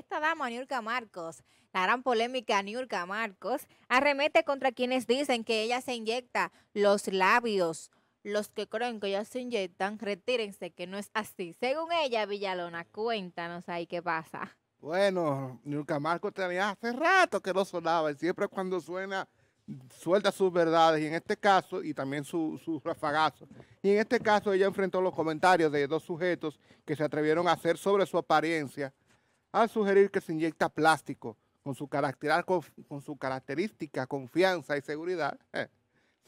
esta dama, Niurka Marcos, la gran polémica Niurka Marcos, arremete contra quienes dicen que ella se inyecta los labios. Los que creen que ella se inyectan, retírense, que no es así. Según ella, Villalona, cuéntanos ahí qué pasa. Bueno, Niurka Marcos tenía hace rato que no sonaba y siempre cuando suena suelta sus verdades y en este caso, y también su, su, rafagazo. Y en este caso ella enfrentó los comentarios de dos sujetos que se atrevieron a hacer sobre su apariencia al sugerir que se inyecta plástico con su, con su característica confianza y seguridad. Eh,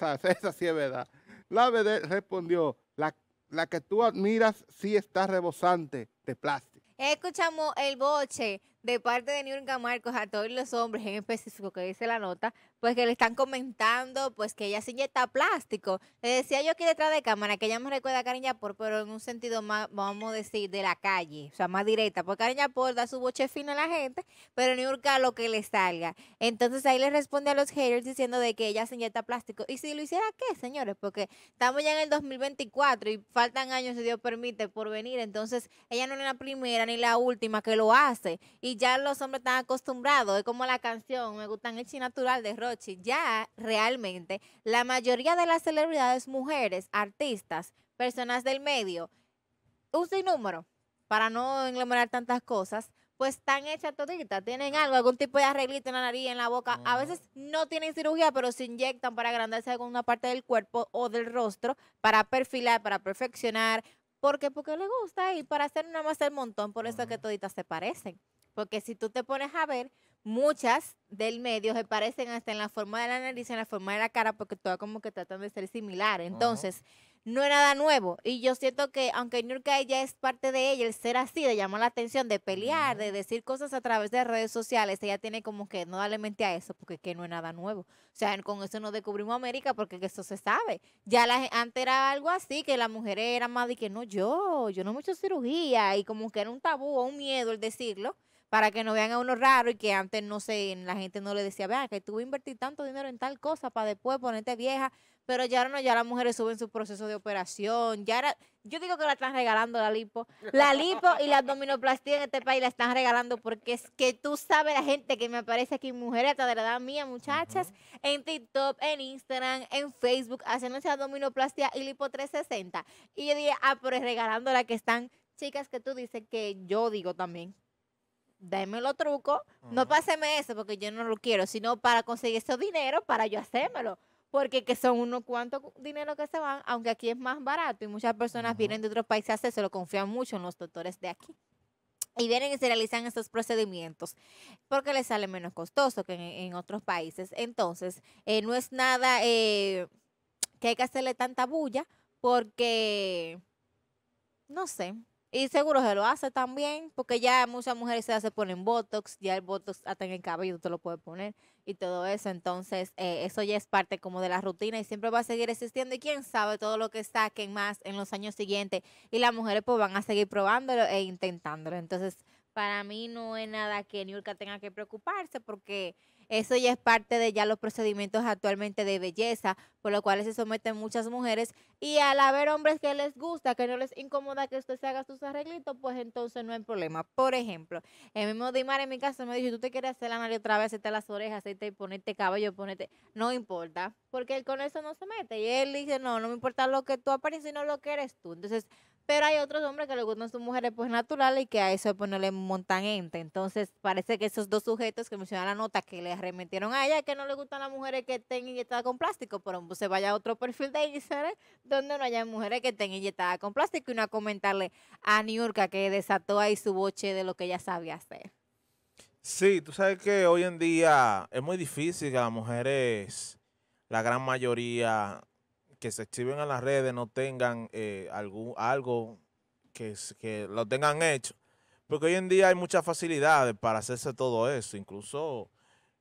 esa sí es verdad. La BD respondió, la, la que tú admiras sí está rebosante de plástico. Escuchamos el boche de parte de Niurka Marcos a todos los hombres en específico que dice la nota, pues que le están comentando pues que ella se inyecta plástico. Le decía yo aquí detrás de cámara que ella me recuerda a Karen Por, pero en un sentido más, vamos a decir, de la calle, o sea, más directa, porque Karen Por da su boche fino a la gente, pero Niurka lo que le salga. Entonces ahí le responde a los haters diciendo de que ella se inyecta plástico. ¿Y si lo hiciera qué, señores? Porque estamos ya en el 2024 y faltan años, si Dios permite, por venir. Entonces ella no es la primera ni la última que lo hace. Y ya los hombres están acostumbrados, es como la canción Me gustan el natural de Rochi, ya realmente la mayoría de las celebridades mujeres, artistas, personas del medio, un número para no enlumbrar tantas cosas, pues están hechas toditas, tienen algo, algún tipo de arreglito en la nariz, en la boca. A veces no tienen cirugía, pero se inyectan para agrandarse alguna parte del cuerpo o del rostro, para perfilar, para perfeccionar, porque porque le gusta y para hacer nada más el montón, por eso es que toditas se parecen. Porque si tú te pones a ver, muchas del medio se parecen hasta en la forma de la nariz, en la forma de la cara, porque todas como que tratan de ser similares. Entonces, no es nada nuevo. Y yo siento que, aunque Nurka ya es parte de ella, el ser así, de llamar la atención, de pelear, de decir cosas a través de redes sociales, ella tiene como que no darle mente a eso, porque que no es nada nuevo. O sea, con eso no descubrimos América, porque eso se sabe. Ya la, antes era algo así, que la mujer era más y que no, yo, yo no me he hecho cirugía, y como que era un tabú o un miedo el decirlo para que no vean a uno raro y que antes no sé, la gente no le decía, vea, que tú invertir tanto dinero en tal cosa para después ponerte vieja, pero ya ahora no, ya las mujeres suben su proceso de operación, ya yo digo que la están regalando la lipo, la lipo y la abdominoplastia en este país la están regalando porque es que tú sabes la gente que me aparece aquí, mujeres hasta de la edad mía, muchachas, en TikTok, en Instagram, en Facebook, esa abdominoplastia y lipo 360. Y yo dije, ah, pero es regalando la que están chicas que tú dices que yo digo también lo truco, no páseme eso porque yo no lo quiero, sino para conseguir ese dinero para yo hacérmelo. Porque que son unos cuantos dinero que se van, aunque aquí es más barato y muchas personas vienen de otros países a hacer, se lo confían mucho en los doctores de aquí. Y vienen y se realizan estos procedimientos porque les sale menos costoso que en, otros países. Entonces, eh, no es nada eh, que hay que hacerle tanta bulla porque, no sé, y seguro se lo hace también, porque ya muchas mujeres se ponen botox, ya el botox hasta en el cabello te lo puede poner y todo eso. Entonces, eh, eso ya es parte como de la rutina y siempre va a seguir existiendo. Y quién sabe todo lo que saquen más en los años siguientes. Y las mujeres pues van a seguir probándolo e intentándolo. Entonces, para mí no es nada que York tenga que preocuparse porque eso ya es parte de ya los procedimientos actualmente de belleza, por lo cual se someten muchas mujeres. Y al haber hombres que les gusta, que no les incomoda que usted se haga sus arreglitos, pues entonces no hay problema. Por ejemplo, el mismo Dimar en mi casa me dijo, tú te quieres hacer la nariz otra vez, hacerte las orejas, hacerte y ponerte cabello, ponerte... No importa, porque él con eso no se mete. Y él dice, no, no me importa lo que tú apareces, sino lo que eres tú. Entonces, pero hay otros hombres que le gustan sus mujeres pues naturales y que a eso pues no le montan ente. Entonces parece que esos dos sujetos que mencionan la nota que le arremetieron a ella que no le gustan las mujeres que estén inyectadas con plástico, pero pues, se vaya a otro perfil de Instagram donde no haya mujeres que estén inyectadas con plástico y no a comentarle a Niurka que desató ahí su boche de lo que ella sabía hacer. Sí, tú sabes que hoy en día es muy difícil que las mujeres, la gran mayoría, que se exhiben a las redes no tengan eh, algún, algo que, lo tengan hecho. Porque hoy en día hay muchas facilidades para hacerse todo eso. Incluso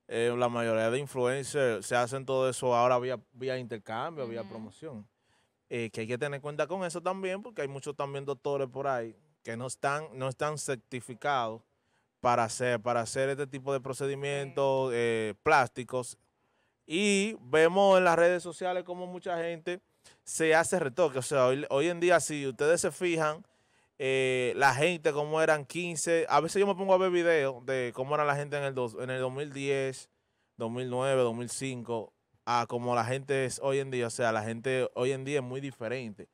eh, la mayoría de influencers se hacen todo eso ahora vía, vía intercambio, vía promoción. Eh, que hay que tener cuenta con eso también, porque hay muchos también doctores por ahí que no están, no están certificados para hacer, para hacer este tipo de procedimientos plásticos y vemos en las redes sociales como mucha gente se hace retoque. O sea, hoy, en día, si ustedes se fijan, eh, la gente como eran 15, a veces yo me pongo a ver videos de cómo era la gente en el, en el 2010, 2009, 2005, a como la gente es hoy en día. O sea, la gente hoy en día es muy diferente.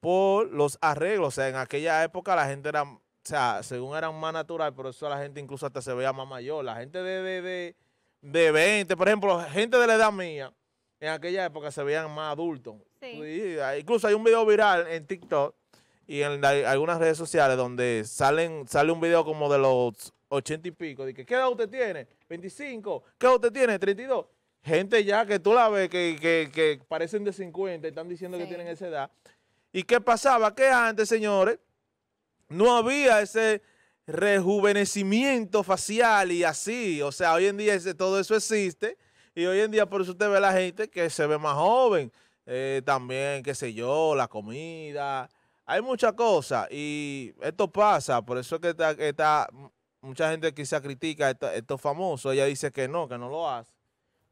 Por los arreglos, o sea, en aquella época la gente era, o sea, según eran más natural, por eso la gente incluso hasta se veía más mayor. La gente de, de de 20, por ejemplo, gente de la edad mía, en aquella época se veían más adultos. Sí. incluso hay un video viral en TikTok y en algunas redes sociales donde salen, sale un video como de los 80 y pico, de que, ¿qué edad usted tiene? 25, ¿qué edad usted tiene? 32. Gente ya que tú la ves que, parecen de 50 y están diciendo que tienen esa edad. ¿Y qué pasaba? Que antes, señores, no había ese rejuvenecimiento facial y así. O sea, hoy en día todo eso existe y hoy en día por eso usted ve a la gente que se ve más joven. Eh, también, qué sé yo, la comida. Hay muchas cosas y esto pasa, por eso es que está, mucha gente quizá critica esto, famoso, famosos. Ella dice que no, que no lo hace.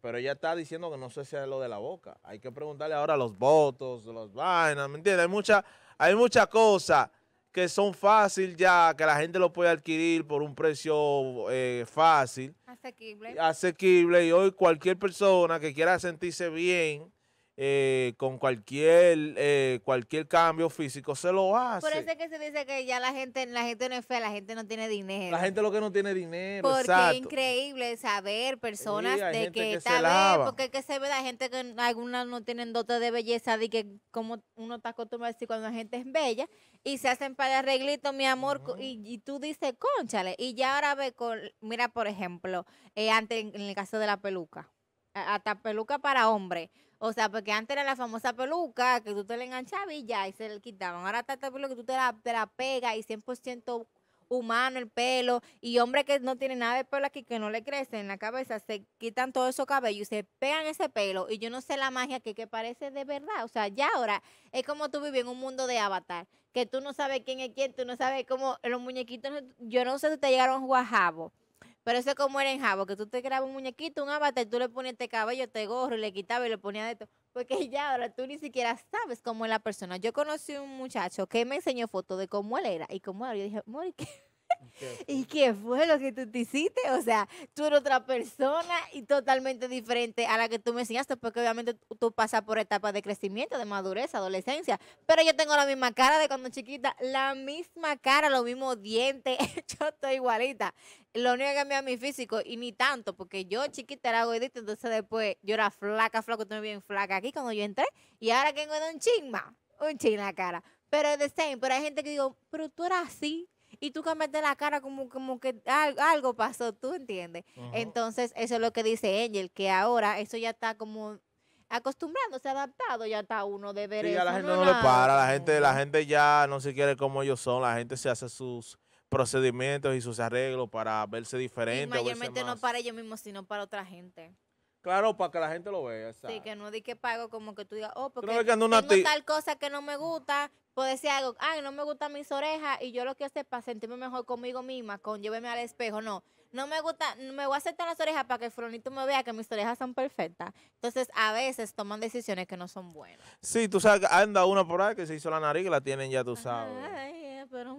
Pero ella está diciendo que no sé si es lo de la boca. Hay que preguntarle ahora los votos, los vainas, ¿me entiendes? Hay muchas hay mucha cosas que son fácil ya, que la gente lo puede adquirir por un precio eh, fácil. Asequible. Asequible. Y hoy cualquier persona que quiera sentirse bien eh, con cualquier eh, cualquier cambio físico se lo hace. Por eso es que se dice que ya la gente la gente no es fea, la gente no tiene dinero. La gente lo que no tiene dinero. Porque es increíble saber personas de que, tal porque es que se ve la gente que algunas no tienen dotes de belleza, de que como uno está acostumbrado a decir cuando la gente es bella y se hacen para arreglitos, mi amor, y, tú dices, conchale, y ya ahora ve con, mira por ejemplo, eh, antes en el caso de la peluca, hasta peluca para hombre. O sea, porque antes era la famosa peluca que tú te la enganchabas y ya, y se le quitaban. Ahora está esta peluca que tú te la, te pegas y 100% humano el pelo. Y hombre que no tiene nada de pelo aquí, que no le crece en la cabeza, se quitan todo esos cabello y se pegan ese pelo. Y yo no sé la magia que, que parece de verdad. O sea, ya ahora es como tú vives en un mundo de avatar, que tú no sabes quién es quién, tú no sabes cómo los muñequitos, yo no sé si te llegaron guajabos. Pero eso es como era en Jabo, que tú te grabas un muñequito, un avatar, tú le ponías este cabello, te gorro, le quitabas y le ponías de esto. Porque ya ahora tú ni siquiera sabes cómo es la persona. Yo conocí un muchacho que me enseñó fotos de cómo él era y cómo era. Yo dije, Mori, ¿qué? ¿Y qué fue lo que tú te hiciste? O sea, tú eres otra persona y totalmente diferente a la que tú me enseñaste, porque obviamente tú pasas por etapas de crecimiento, de madurez, adolescencia. Pero yo tengo la misma cara de cuando chiquita, la misma cara, los mismos dientes, yo estoy igualita. Lo único que cambió mi físico y ni tanto, porque yo chiquita era gordita, entonces después yo era flaca, flaca, tú bien flaca aquí cuando yo entré, y ahora tengo un chingma, un chin en la cara. Pero es de same, pero hay gente que digo, pero tú eras así, y tú cambiaste la cara como, como que algo, algo pasó, ¿tú entiendes? Entonces, eso es lo que dice Angel, que ahora eso ya está como acostumbrándose, adaptado, ya está uno de ver sí, Ya la gente no, lo le para, la gente, la gente ya no se quiere como ellos son, la gente se hace sus procedimientos y sus arreglos para verse diferente. Y mayormente no para ellos mismos, sino para otra gente. Claro, para que la gente lo vea. Sí, que no di que pago como que tú digas, oh, porque tengo tal cosa que no me gusta, puedo decir algo, ay, no me gustan mis orejas y yo lo que es para sentirme mejor conmigo misma, con lléveme al espejo, no. No me gusta, me voy a aceptar las orejas para que el fronito me vea que mis orejas son perfectas. Entonces, a veces toman decisiones que no son buenas. Sí, tú sabes, anda una por ahí que se hizo la nariz y la tienen ya, tú sabes. Ay, eh, pero...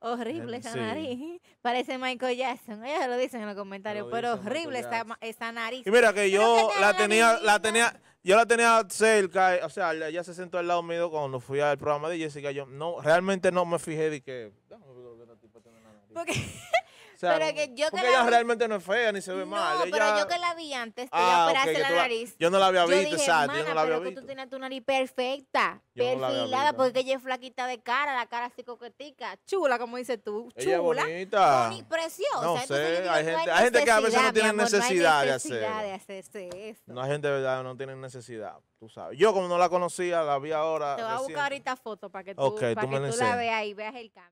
Horrible esa nariz. Parece Michael Jackson. Ellos lo dicen en los comentarios, pero horrible esa esa nariz. Y mira que yo la tenía, la tenía, yo la tenía cerca, eh, o sea, ella se sentó al lado mío cuando fui al programa de Jessica. Yo no, realmente no me fijé de que. Porque pero que yo porque que ella realmente no es fea ni se ve mal. No, pero yo que la vi antes, que operase ah, la nariz. Yo no la había visto, exacto. Yo no la había pero Tú tienes tu nariz perfecta, perfilada, porque ella es flaquita de cara, la cara así coquetica, chula, como dices tú. Chula. Ella bonita. preciosa. No sé, hay, gente, gente que a veces no tiene necesidad, necesidad, de hacer. esto. No, hay gente de verdad no tiene necesidad. Tú sabes. Yo, como no la conocía, la vi ahora. Te voy a buscar ahorita foto para que tú, para que tú la veas y veas el cambio.